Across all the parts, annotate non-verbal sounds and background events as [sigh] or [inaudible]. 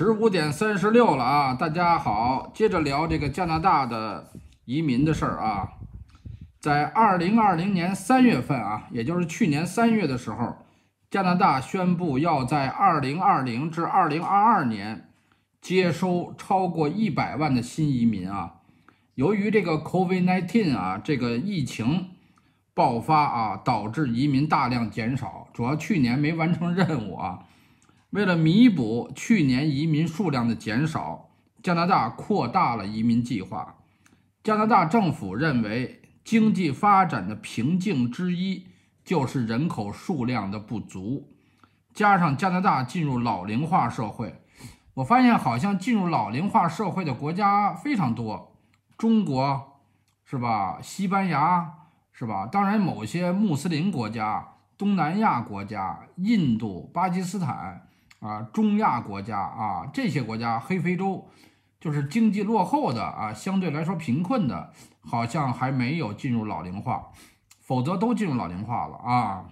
十五点三十六了啊！大家好，接着聊这个加拿大的移民的事儿啊。在二零二零年三月份啊，也就是去年三月的时候，加拿大宣布要在二零二零至二零二二年接收超过一百万的新移民啊。由于这个 COVID-19 啊，这个疫情爆发啊，导致移民大量减少，主要去年没完成任务啊。为了弥补去年移民数量的减少，加拿大扩大了移民计划。加拿大政府认为，经济发展的瓶颈之一就是人口数量的不足，加上加拿大进入老龄化社会。我发现，好像进入老龄化社会的国家非常多，中国是吧？西班牙是吧？当然，某些穆斯林国家、东南亚国家、印度、巴基斯坦。啊，中亚国家啊，这些国家黑非洲，就是经济落后的啊，相对来说贫困的，好像还没有进入老龄化，否则都进入老龄化了啊。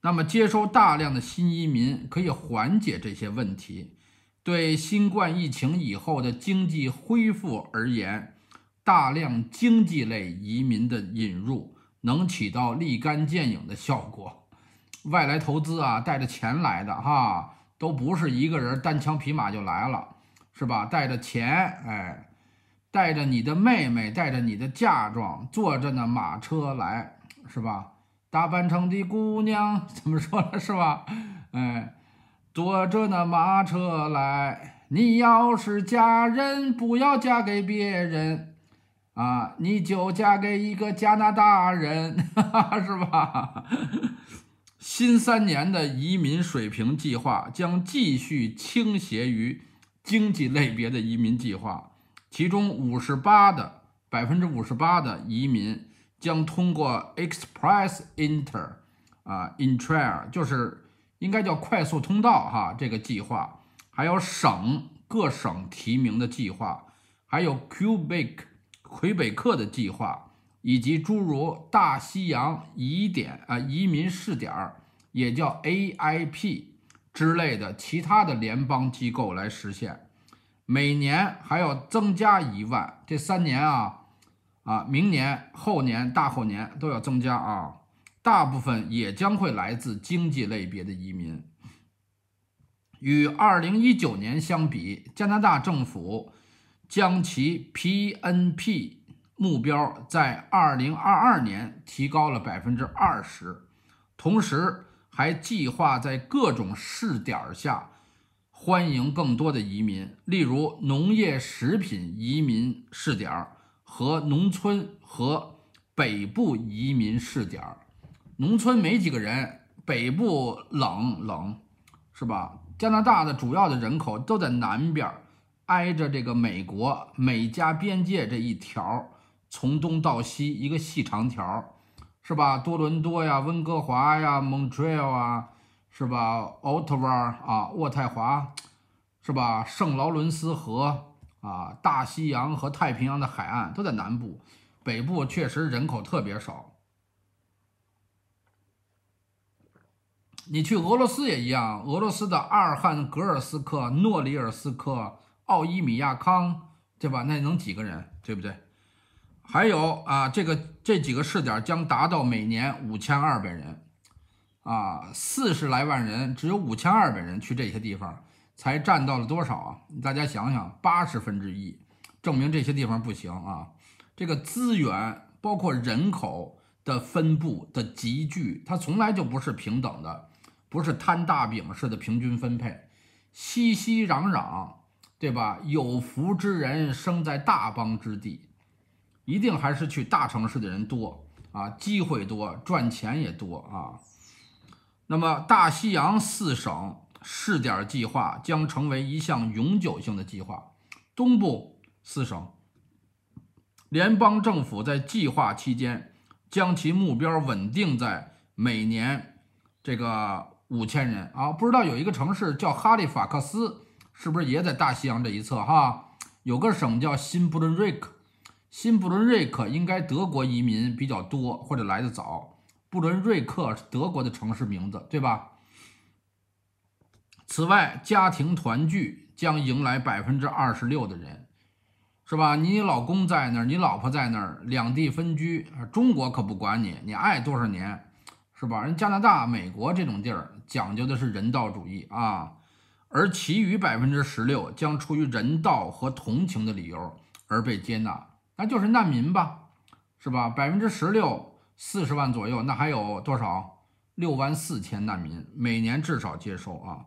那么，接收大量的新移民可以缓解这些问题。对新冠疫情以后的经济恢复而言，大量经济类移民的引入能起到立竿见影的效果。外来投资啊，带着钱来的哈，都不是一个人单枪匹马就来了，是吧？带着钱，哎，带着你的妹妹，带着你的嫁妆，坐着那马车来，是吧？打扮成的姑娘，[laughs] 怎么说呢，是吧？哎，坐着那马车来，你要是嫁人，不要嫁给别人啊，你就嫁给一个加拿大人，哈 [laughs] 哈是吧？新三年的移民水平计划将继续倾斜于经济类别的移民计划，其中五十八的百分之五十八的移民将通过 Express i n t e r 啊 i n t r y 就是应该叫快速通道哈，这个计划，还有省各省提名的计划，还有 u b 北 c 魁北克的计划。以及诸如大西洋移点啊移民试点儿，也叫 AIP 之类的其他的联邦机构来实现，每年还要增加一万，这三年啊，啊明年后年大后年都要增加啊，大部分也将会来自经济类别的移民。与二零一九年相比，加拿大政府将其 PNP。目标在二零二二年提高了百分之二十，同时还计划在各种试点下欢迎更多的移民，例如农业食品移民试点和农村和北部移民试点。农村没几个人，北部冷冷，是吧？加拿大的主要的人口都在南边，挨着这个美国美加边界这一条。从东到西一个细长条，是吧？多伦多呀，温哥华呀，m o n t r e a l 啊，是吧？o t t a w a 啊，渥太华，是吧？圣劳伦斯河啊，大西洋和太平洋的海岸都在南部，北部确实人口特别少。你去俄罗斯也一样，俄罗斯的阿尔汉格尔斯克、诺里尔斯克、奥伊米亚康，对吧？那能几个人，对不对？还有啊，这个这几个试点将达到每年五千二百人，啊，四十来万人只有五千二百人去这些地方，才占到了多少啊？大家想想，八十分之一，证明这些地方不行啊！这个资源包括人口的分布的集聚，它从来就不是平等的，不是摊大饼式的平均分配，熙熙攘攘，对吧？有福之人生在大邦之地。一定还是去大城市的人多啊，机会多，赚钱也多啊。那么大西洋四省试点计划将成为一项永久性的计划。东部四省联邦政府在计划期间将其目标稳定在每年这个五千人啊。不知道有一个城市叫哈利法克斯，是不是也在大西洋这一侧哈？有个省叫新布伦瑞克。新布伦瑞克应该德国移民比较多，或者来的早。布伦瑞克是德国的城市名字，对吧？此外，家庭团聚将迎来百分之二十六的人，是吧？你老公在那儿，你老婆在那儿，两地分居，中国可不管你，你爱多少年，是吧？人加拿大、美国这种地儿讲究的是人道主义啊，而其余百分之十六将出于人道和同情的理由而被接纳。那就是难民吧，是吧？百分之十六，四十万左右。那还有多少？六万四千难民，每年至少接收啊。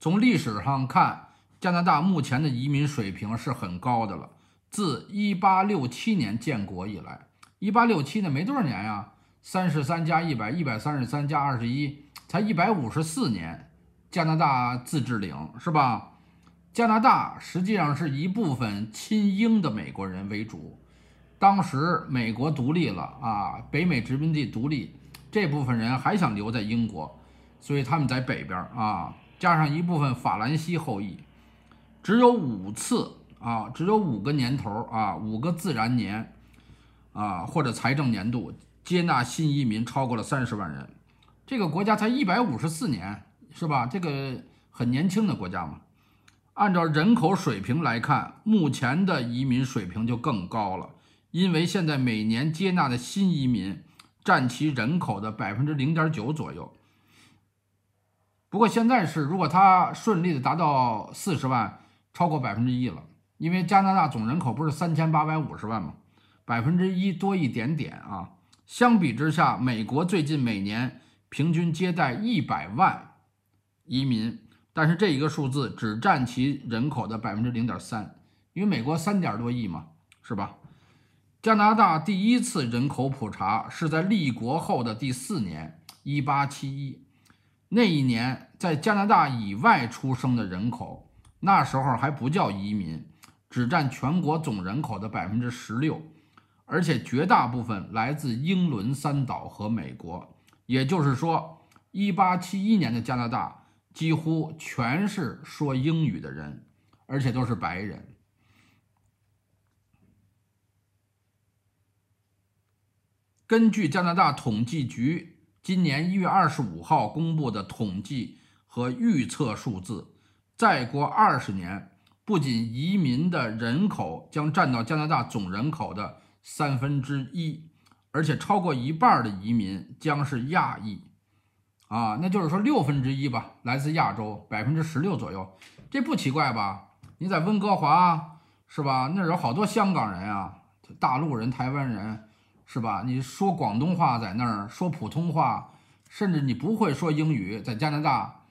从历史上看，加拿大目前的移民水平是很高的了。自一八六七年建国以来，一八六七那没多少年呀，三十三加一百，一百三十三加二十一，才一百五十四年。加拿大自治领是吧？加拿大实际上是一部分亲英的美国人为主。当时美国独立了啊，北美殖民地独立，这部分人还想留在英国，所以他们在北边啊，加上一部分法兰西后裔，只有五次啊，只有五个年头啊，五个自然年啊，或者财政年度接纳新移民超过了三十万人，这个国家才一百五十四年，是吧？这个很年轻的国家嘛，按照人口水平来看，目前的移民水平就更高了。因为现在每年接纳的新移民占其人口的百分之零点九左右。不过现在是，如果它顺利的达到四十万，超过百分之一了。因为加拿大总人口不是三千八百五十万吗？百分之一多一点点啊。相比之下，美国最近每年平均接待一百万移民，但是这一个数字只占其人口的百分之零点三，因为美国三点多亿嘛，是吧？加拿大第一次人口普查是在立国后的第四年，一八七一。那一年，在加拿大以外出生的人口，那时候还不叫移民，只占全国总人口的百分之十六，而且绝大部分来自英伦三岛和美国。也就是说，一八七一年的加拿大几乎全是说英语的人，而且都是白人。根据加拿大统计局今年一月二十五号公布的统计和预测数字，再过二十年，不仅移民的人口将占到加拿大总人口的三分之一，而且超过一半的移民将是亚裔，啊，那就是说六分之一吧，来自亚洲百分之十六左右，这不奇怪吧？你在温哥华是吧？那儿有好多香港人啊，大陆人、台湾人。是吧？你说广东话在那儿说普通话，甚至你不会说英语，在加拿大，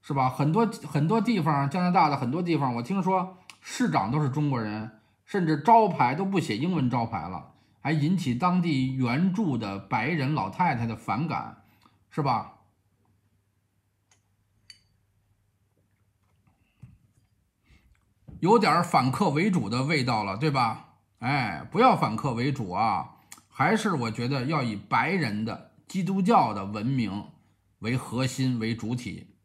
是吧？很多很多地方，加拿大的很多地方，我听说市长都是中国人，甚至招牌都不写英文招牌了，还引起当地原住的白人老太太的反感，是吧？有点反客为主的味道了，对吧？哎，不要反客为主啊！还是我觉得要以白人的基督教的文明为核心为主体。